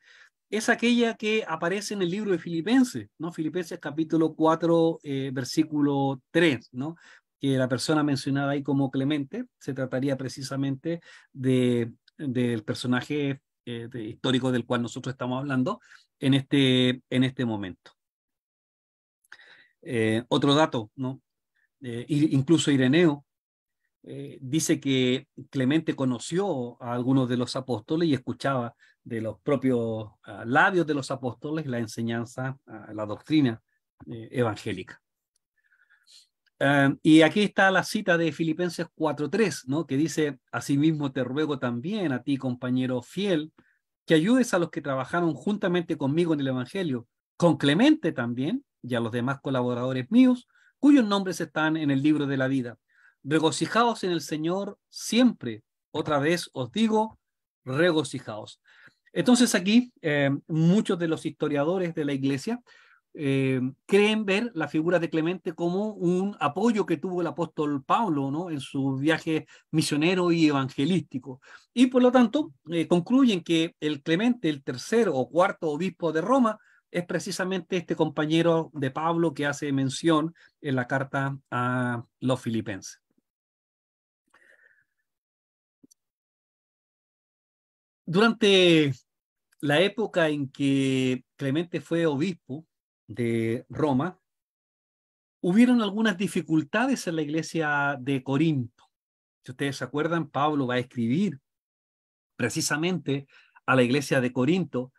es aquella que aparece en el libro de Filipenses, ¿no? Filipenses capítulo 4, eh, versículo 3, ¿no? Que la persona mencionada ahí como Clemente se trataría precisamente de, del personaje eh, histórico del cual nosotros estamos hablando en este, en este momento. Eh, otro dato, ¿no? incluso Ireneo, dice que Clemente conoció a algunos de los apóstoles y escuchaba de los propios ah, labios de los apóstoles la enseñanza, ah, la doctrina eh, evangélica. Eh, y aquí está la cita de Filipenses 4.3, ¿no? que dice, Asimismo te ruego también a ti, compañero fiel, que ayudes a los que trabajaron juntamente conmigo en el Evangelio, con Clemente también, y a los demás colaboradores míos, cuyos nombres están en el libro de la vida. Regocijaos en el Señor siempre. Otra vez os digo, regocijaos. Entonces aquí eh, muchos de los historiadores de la iglesia eh, creen ver la figura de Clemente como un apoyo que tuvo el apóstol Pablo en su viaje misionero y evangelístico. Y por lo tanto eh, concluyen que el Clemente, el tercero o cuarto obispo de Roma, es precisamente este compañero de Pablo que hace mención en la carta a los filipenses. Durante la época en que Clemente fue obispo de Roma, hubieron algunas dificultades en la iglesia de Corinto. Si ustedes se acuerdan, Pablo va a escribir precisamente a la iglesia de Corinto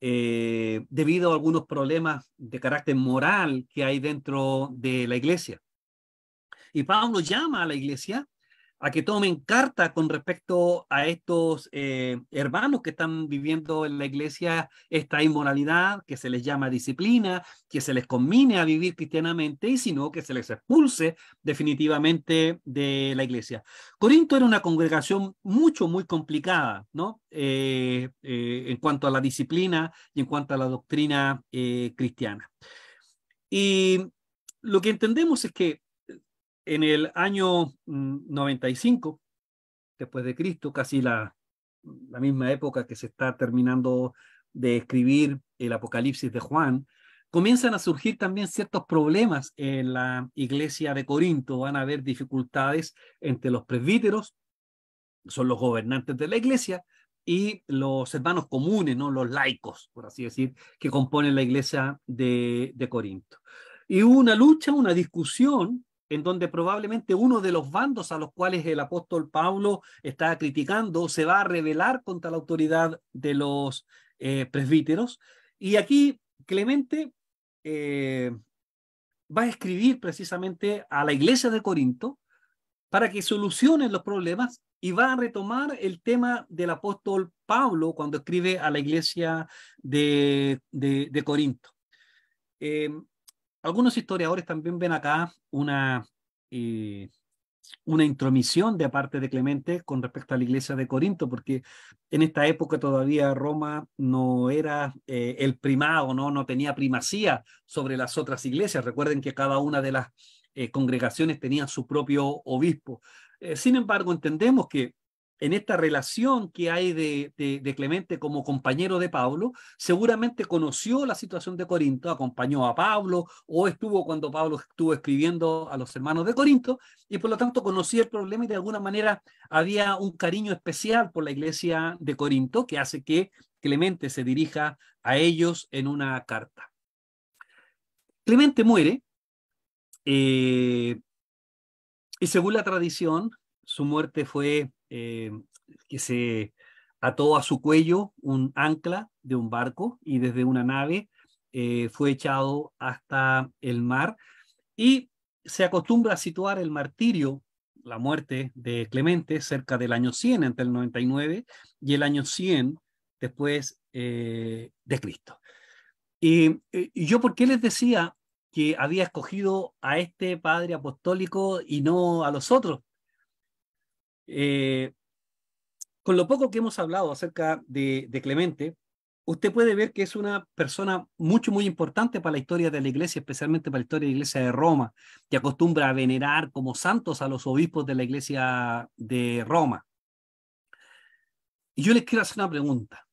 eh, debido a algunos problemas de carácter moral que hay dentro de la iglesia. Y Pablo llama a la iglesia a que tomen carta con respecto a estos eh, hermanos que están viviendo en la iglesia esta inmoralidad, que se les llama disciplina, que se les combine a vivir cristianamente y sino que se les expulse definitivamente de la iglesia. Corinto era una congregación mucho, muy complicada, ¿no? Eh, eh, en cuanto a la disciplina y en cuanto a la doctrina cristiana. Y lo que entendemos es que en el año 95, mm, después de Cristo, casi la, misma época que se está terminando de escribir el Apocalipsis de Juan, comienzan a surgir también ciertos problemas en la iglesia de Corinto. Van a haber dificultades entre los presbíteros, son los gobernantes de la iglesia, y los hermanos comunes, los laicos, por así decir, que componen la iglesia de, de Corinto. Y hubo una lucha, una discusión en donde probablemente uno de los bandos a los cuales el apóstol Pablo está criticando se va a rebelar contra la autoridad de los eh, presbíteros. Y aquí Clemente eh, va a escribir precisamente a la iglesia de Corinto para que solucionen los problemas y va a retomar el tema del apóstol Pablo cuando escribe a la iglesia de, de, Corinto. Eh, algunos historiadores también ven acá una, eh, una intromisión de parte de Clemente con respecto a la iglesia de Corinto, porque en esta época todavía Roma no era eh, el primado, ¿no? no tenía primacía sobre las otras iglesias. Recuerden que cada una de las eh, congregaciones tenía su propio obispo. sin embargo, entendemos que en esta relación que hay de, Clemente como compañero de Pablo, seguramente conoció la situación de Corinto, acompañó a Pablo o estuvo cuando Pablo estuvo escribiendo a los hermanos de Corinto y por lo tanto conocía el problema y de alguna manera había un cariño especial por la iglesia de Corinto que hace que Clemente se dirija a ellos en una carta. Clemente muere eh, y según la tradición, su muerte fue eh, que se ató a su cuello un ancla de un barco y desde una nave eh, fue echado hasta el mar y se acostumbra a situar el martirio, la muerte de Clemente, cerca del año 100, entre el 99 y el año 100 después eh, de Cristo. Y, y, yo, ¿por qué les decía que había escogido a este padre apostólico y no a los otros? Eh, con lo poco que hemos hablado acerca de, Clemente, usted puede ver que es una persona mucho, muy importante para la historia de la iglesia, especialmente para la historia de la iglesia de Roma, que acostumbra a venerar como santos a los obispos de la iglesia de Roma. Y yo les quiero hacer una pregunta.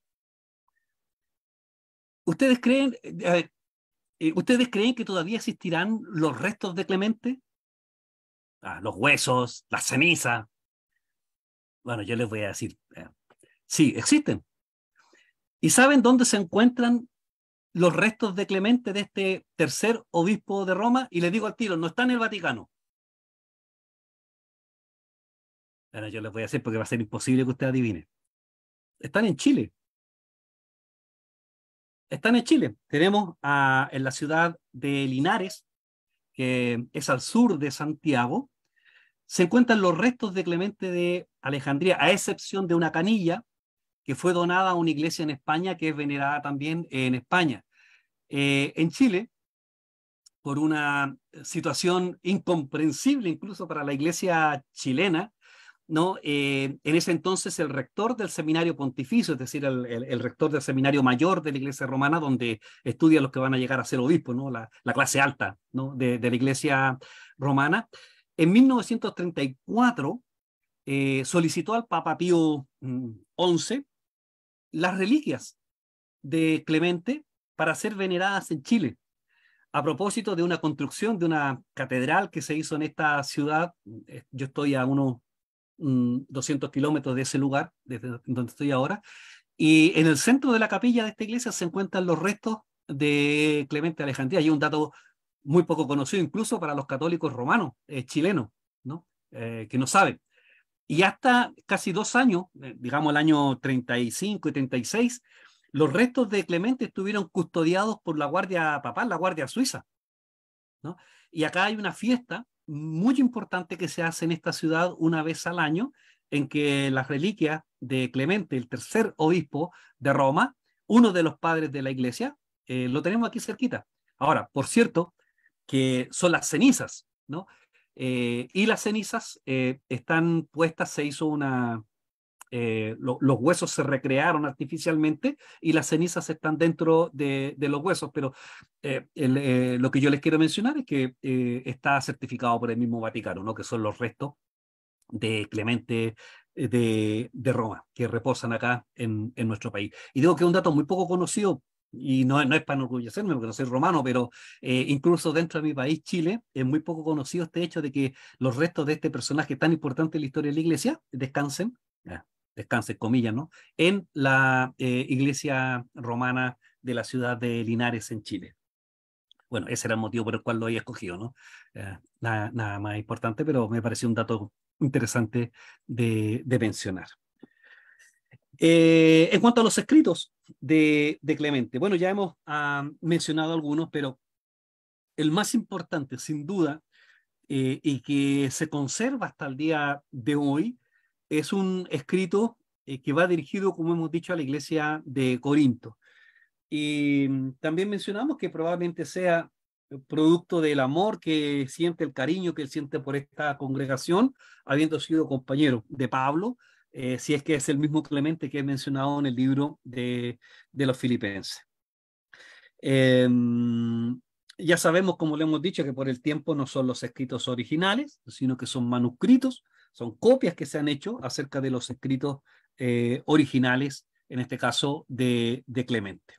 ¿Ustedes creen, eh, eh, ¿ustedes creen que todavía existirán los restos de Clemente? Ah, los huesos, la ceniza, bueno, yo les voy a decir, eh, sí, existen. ¿Y saben dónde se encuentran los restos de Clemente, de este tercer obispo de Roma? Y les digo al tiro, no está en el Vaticano. Bueno, yo les voy a decir porque va a ser imposible que usted adivine. Están en Chile. Están en Chile. Tenemos en la ciudad de Linares, que es al sur de Santiago, se encuentran los restos de Clemente de Alejandría, a excepción de una canilla que fue donada a una iglesia en España que es venerada también en España. Eh, en Chile, por una situación incomprensible incluso para la iglesia chilena, ¿no? Eh, en ese entonces el rector del seminario pontificio, es decir, el, rector del seminario mayor de la iglesia romana, donde estudian los que van a llegar a ser obispos, ¿no? la, clase alta de, la iglesia romana, en 1934 eh, solicitó al Papa Pío XI mm, las reliquias de Clemente para ser veneradas en Chile, a propósito de una construcción de una catedral que se hizo en esta ciudad. Eh, yo estoy a unos 200 mm, kilómetros de ese lugar, desde donde estoy ahora, y en el centro de la capilla de esta iglesia se encuentran los restos de Clemente Alejandría. Hay un dato muy poco conocido incluso para los católicos romanos, eh, chilenos, ¿no? Eh, que no saben. Y hasta casi dos años, eh, digamos el año 35 y 36, los restos de Clemente estuvieron custodiados por la Guardia Papal, la Guardia Suiza. ¿no? Y acá hay una fiesta muy importante que se hace en esta ciudad una vez al año, en que las reliquias de Clemente, el tercer obispo de Roma, uno de los padres de la iglesia, lo tenemos aquí cerquita. Ahora, por cierto, que son las cenizas, ¿no? Eh, y las cenizas eh, están puestas, se hizo una, eh, los huesos se recrearon artificialmente y las cenizas están dentro de, los huesos, pero lo que yo les quiero mencionar es que está certificado por el mismo Vaticano, ¿no? que son los restos de Clemente de, Roma, que reposan acá en, en, nuestro país. Y digo que es un dato muy poco conocido y no, no es para enorgullecerme porque no soy romano, pero eh, incluso dentro de mi país, Chile, es muy poco conocido este hecho de que los restos de este personaje tan importante en la historia de la iglesia descansen, descansen comillas, ¿no? En la eh, iglesia romana de la ciudad de Linares en Chile. Bueno, ese era el motivo por el cual lo había escogido, ¿no? Eh, nada, más importante, pero me pareció un dato interesante de mencionar. en cuanto a los escritos, de, Clemente. Bueno, ya hemos ah, mencionado algunos, pero el más importante, sin duda, eh, y que se conserva hasta el día de hoy, es un escrito eh, que va dirigido, como hemos dicho, a la iglesia de Corinto. Y también mencionamos que probablemente sea producto del amor que siente, el cariño que él siente por esta congregación, habiendo sido compañero de Pablo, eh, si es que es el mismo Clemente que he mencionado en el libro de, los filipenses. Em, ya sabemos, como le hemos dicho, que por el tiempo no son los escritos originales, sino que son manuscritos, son copias que se han hecho acerca de los escritos eh, originales, en este caso de, Clemente.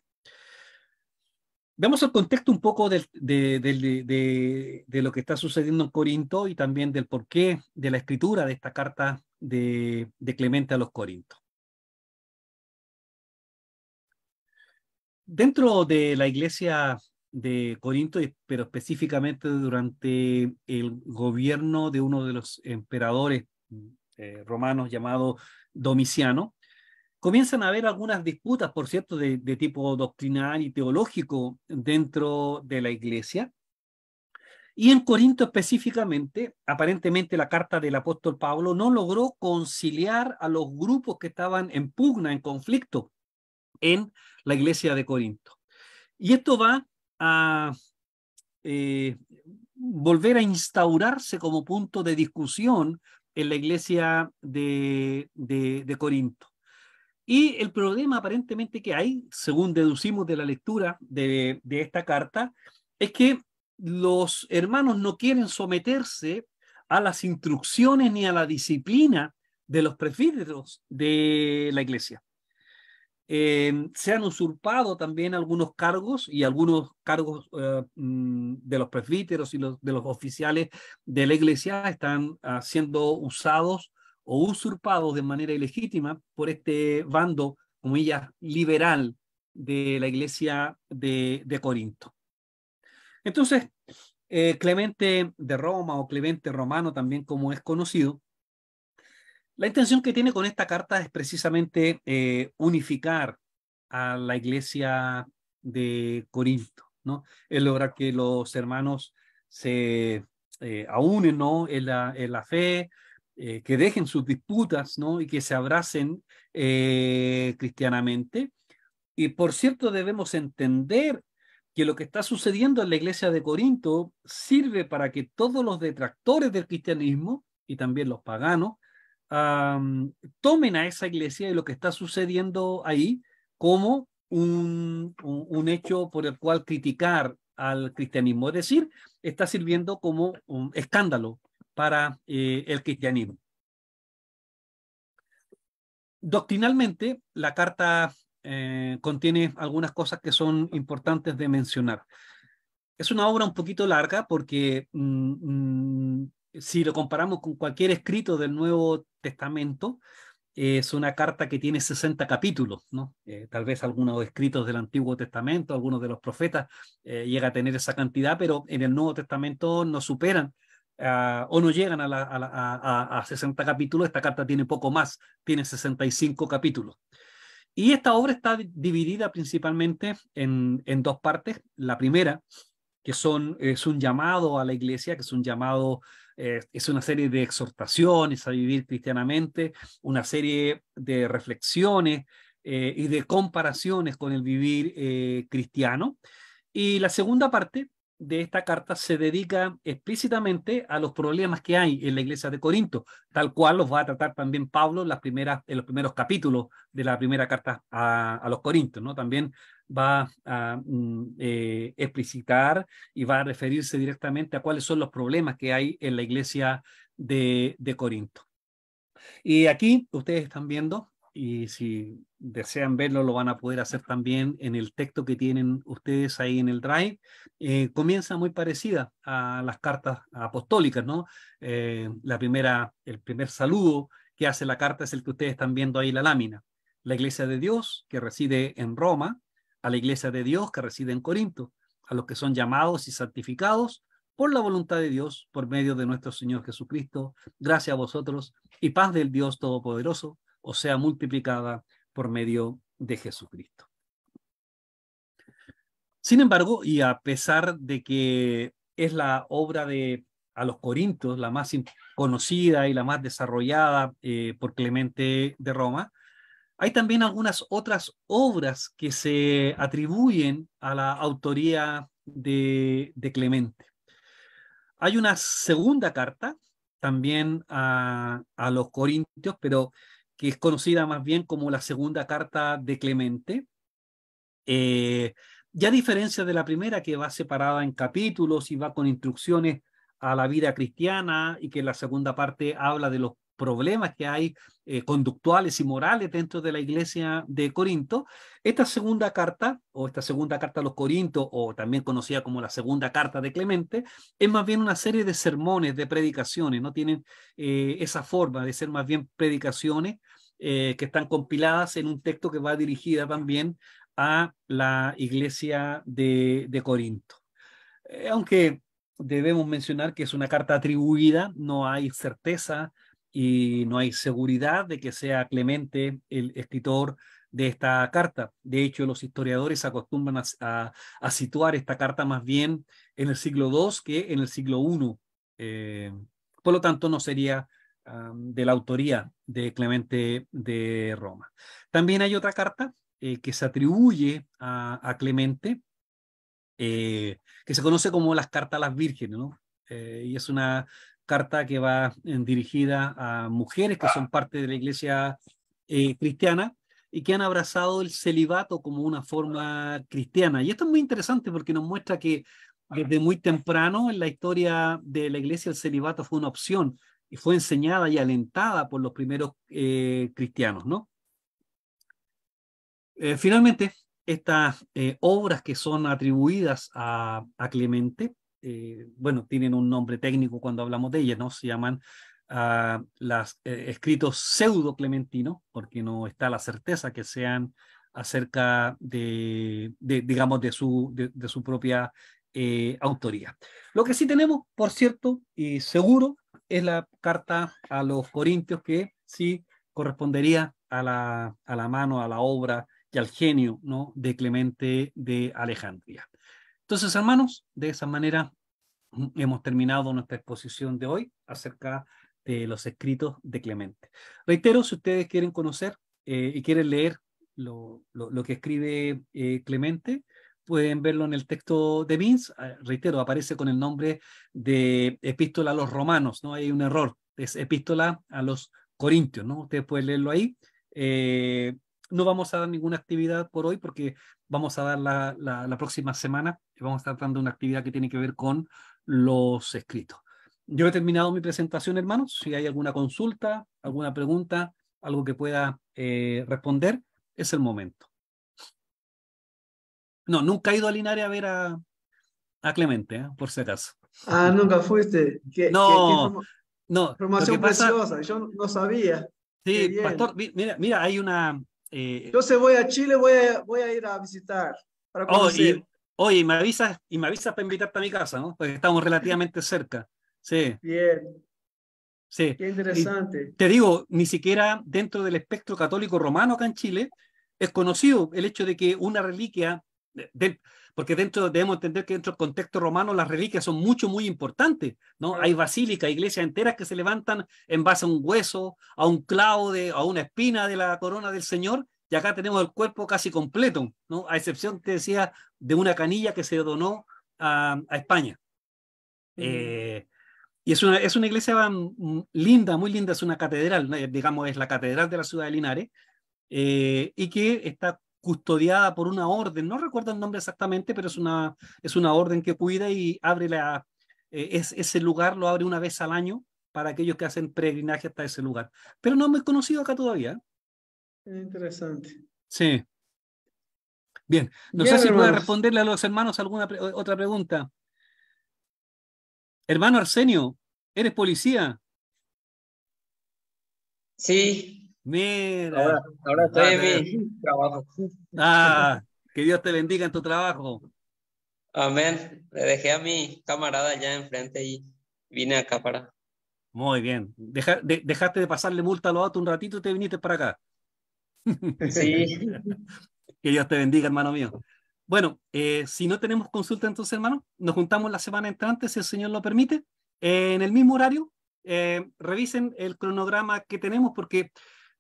Veamos el contexto un poco de, de, lo que está sucediendo en Corinto y también del porqué de la escritura de esta carta de, Clemente a los Corintos. Dentro de la iglesia de Corinto, pero específicamente durante el gobierno de uno de los emperadores eh, romanos llamado Domiciano, comienzan a haber algunas disputas, por cierto, de, tipo doctrinal y teológico dentro de la iglesia. Y en Corinto específicamente, aparentemente la carta del apóstol Pablo no logró conciliar a los grupos que estaban en pugna, en conflicto, en la iglesia de Corinto. Y esto va a eh, volver a instaurarse como punto de discusión en la iglesia de, de, de Corinto. Y el problema aparentemente que hay, según deducimos de la lectura de, de esta carta, es que los hermanos no quieren someterse a las instrucciones ni a la disciplina de los presbíteros de la iglesia. Eh, se han usurpado también algunos cargos y algunos cargos eh, mm, de los presbíteros y de los oficiales de la iglesia están ah, siendo usados o usurpados de manera ilegítima por este bando, como ella, liberal de la iglesia de Corinto. Entonces, eh, Clemente de Roma o Clemente Romano, también como es conocido, la intención que tiene con esta carta es precisamente eh, unificar a la iglesia de Corinto, ¿no? El lograr que los hermanos se eh, aúnen, ¿no? En la, en la fe, que dejen sus disputas, ¿no? Y que se abracen cristianamente. Y por cierto, debemos entender que lo que está sucediendo en la iglesia de Corinto sirve para que todos los detractores del cristianismo y también los paganos tomen a esa iglesia y lo que está sucediendo ahí como un, hecho por el cual criticar al cristianismo. Es decir, está sirviendo como un escándalo para eh, el cristianismo. Doctrinalmente, la carta eh, contiene algunas cosas que son importantes de mencionar. Es una obra un poquito larga porque mm, mm, si lo comparamos con cualquier escrito del Nuevo Testamento, eh, es una carta que tiene 60 capítulos, ¿no? Eh, tal vez algunos escritos del Antiguo Testamento, algunos de los profetas, llega a tener esa cantidad, pero en el Nuevo Testamento no superan ah, o no llegan a, a, a, 60 capítulos, esta carta tiene poco más, tiene 65 capítulos. Y esta obra está dividida principalmente en, dos partes. La primera, que es un llamado a la iglesia, que es un llamado, eh, es una serie de exhortaciones a vivir cristianamente, una serie de reflexiones eh, y de comparaciones con el vivir eh, cristiano. Y la segunda parte de esta carta se dedica explícitamente a los problemas que hay en la iglesia de Corinto, tal cual los va a tratar también Pablo en, los primeros capítulos de la primera carta a, los Corintos, ¿no? También va a mm, eh, explicitar y va a referirse directamente a cuáles son los problemas que hay en la iglesia de Corinto. Y aquí ustedes están viendo y si desean verlo lo van a poder hacer también en el texto que tienen ustedes ahí en el Drive, eh, comienza muy parecida a las cartas apostólicas, ¿no? Eh, la primera, el primer saludo que hace la carta es el que ustedes están viendo ahí la lámina. La iglesia de Dios que reside en Roma, a la iglesia de Dios que reside en Corinto, a los que son llamados y santificados por la voluntad de Dios, por medio de nuestro Señor Jesucristo. Gracias a vosotros y paz del Dios Todopoderoso o sea multiplicada por medio de Jesucristo. Sin embargo, y a pesar de que es la obra de a los Corintios, la más conocida y la más desarrollada eh, por Clemente de Roma, hay también algunas otras obras que se atribuyen a la autoría de, de Clemente. Hay una segunda carta también a, a los Corintios, pero que es conocida más bien como la segunda carta de Clemente. Eh, ya a diferencia de la primera, que va separada en capítulos y va con instrucciones a la vida cristiana y que la segunda parte habla de los problemas que hay eh, conductuales y morales dentro de la iglesia de Corinto, esta segunda carta, o esta segunda carta a los Corintos, o también conocida como la segunda carta de Clemente, es más bien una serie de sermones, de predicaciones, no tienen eh, esa forma de ser más bien predicaciones eh, que están compiladas en un texto que va dirigida también a la iglesia de, de Corinto. aunque debemos mencionar que es una carta atribuida, no hay certeza y no hay seguridad de que sea Clemente el escritor de esta carta. De hecho, los historiadores acostumbran a, situar esta carta más bien en el siglo II que en el siglo I. Eh, por lo tanto, no sería ah, de la autoría de Clemente de Roma. También hay otra carta eh, que se atribuye a, Clemente, eh, que se conoce como las cartas a las vírgenes, ¿no? y es una carta que va eh, dirigida a mujeres que son parte de la iglesia eh, cristiana y que han abrazado el celibato como una forma cristiana. Y esto es muy interesante porque nos muestra que desde muy temprano en la historia de la iglesia el celibato fue una opción y fue enseñada y alentada por los primeros eh, cristianos, ¿no? finalmente, estas obras que son atribuidas a Clemente eh, bueno, tienen un nombre técnico cuando hablamos de ellas, ¿no? Se llaman ah, las eh, escritos pseudo clementinos, porque no está la certeza que sean acerca de, digamos, de su, de, su propia eh, autoría. Lo que sí tenemos, por cierto, y seguro, es la carta a los corintios que sí correspondería a la, a la mano, a la obra y al genio ¿no? de Clemente de Alejandría. Entonces, hermanos, de esa manera mm, hemos terminado nuestra exposición de hoy acerca de los escritos de Clemente. Reitero, si ustedes quieren conocer eh, y quieren leer lo, que escribe eh, Clemente, pueden verlo en el texto de Vince. Ah, reitero, aparece con el nombre de Epístola a los Romanos, ¿no? Hay un error, es Epístola a los Corintios, ¿no? Ustedes pueden leerlo ahí. Eh, no vamos a dar ninguna actividad por hoy porque vamos a dar la, próxima semana, vamos a estar dando una actividad que tiene que ver con los escritos. Yo he terminado mi presentación, hermanos. Si hay alguna consulta, alguna pregunta, algo que pueda eh, responder, es el momento. No, nunca he ido a Linares a ver a, a Clemente, ¿eh? por si acaso. Ah, nunca fuiste. no, no. Formación preciosa, yo no sabía. Sí, pastor, mira, mira, hay una, entonces eh, voy a Chile, voy a, voy a ir a visitar. Para oh, conocer. oye, y me avisas, y me avisas para invitarte a mi casa, ¿no? Porque estamos relativamente cerca. Sí. Bien. Sí. Qué interesante. te digo, ni siquiera dentro del espectro católico romano acá en Chile es conocido el hecho de que una reliquia del, porque dentro debemos entender que dentro del contexto romano las reliquias son mucho, muy importantes, ¿no? Hay basílicas, iglesias enteras que se levantan en base a un hueso, a un clavo, de, a una espina de la corona del Señor, y acá tenemos el cuerpo casi completo, ¿no? A excepción, te decía, de una canilla que se donó a, España. Mm. Eh, y es una, es una iglesia mm, mm, linda, muy linda, es una catedral, eh, digamos, es la catedral de la ciudad de Linares, eh, y que está custodiada por una orden, no recuerdo el nombre exactamente, pero es una, es una orden que cuida y abre la, eh, es, ese lugar lo abre una vez al año para aquellos que hacen peregrinaje hasta ese lugar. Pero no es muy conocido acá todavía. Interesante. Sí. Bien, no sé si voy responderle a los hermanos alguna otra pregunta. Hermano Arsenio, ¿eres policía? Sí, Mira. Ahora, estoy en mi trabajo. Ah, que Dios te bendiga en tu trabajo. Amén. Le dejé a mi camarada allá enfrente y vine acá para. Muy bien. dejaste de pasarle multa a los autos un ratito y te viniste para acá. Sí. [laughs] que Dios te bendiga, hermano mío. Bueno, eh, si no tenemos consulta, entonces, hermano, nos juntamos la semana entrante, si el Señor lo permite, eh, en el mismo horario. Eh, revisen el cronograma que tenemos porque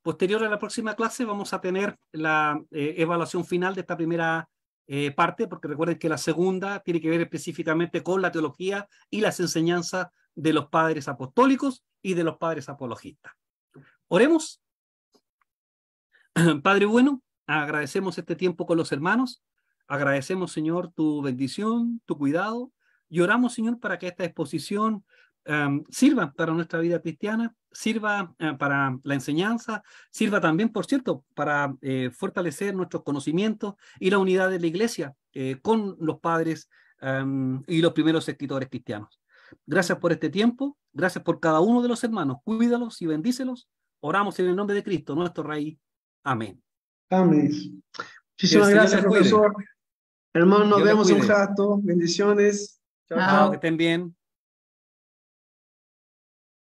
Posterior a la próxima clase vamos a tener la eh, evaluación final de esta primera eh, parte, porque recuerden que la segunda tiene que ver específicamente con la teología y las enseñanzas de los padres apostólicos y de los padres apologistas. Oremos. [clears throat] Padre bueno, agradecemos este tiempo con los hermanos. Agradecemos, Señor, tu bendición, tu cuidado. Y Señor, para que esta exposición Em, sirva para nuestra vida cristiana, sirva eh, para la enseñanza, sirva también, por cierto, para eh, fortalecer nuestros conocimientos y la unidad de la iglesia eh, con los padres em, y los primeros escritores cristianos. Gracias por este tiempo, gracias por cada uno de los hermanos, cuídalos y bendícelos. Oramos en el nombre de Cristo, nuestro Rey. Amén. Amén. Muchísimas gracias, profesor. Hermano, nos vemos un rato. Bendiciones. chao. Que estén bien.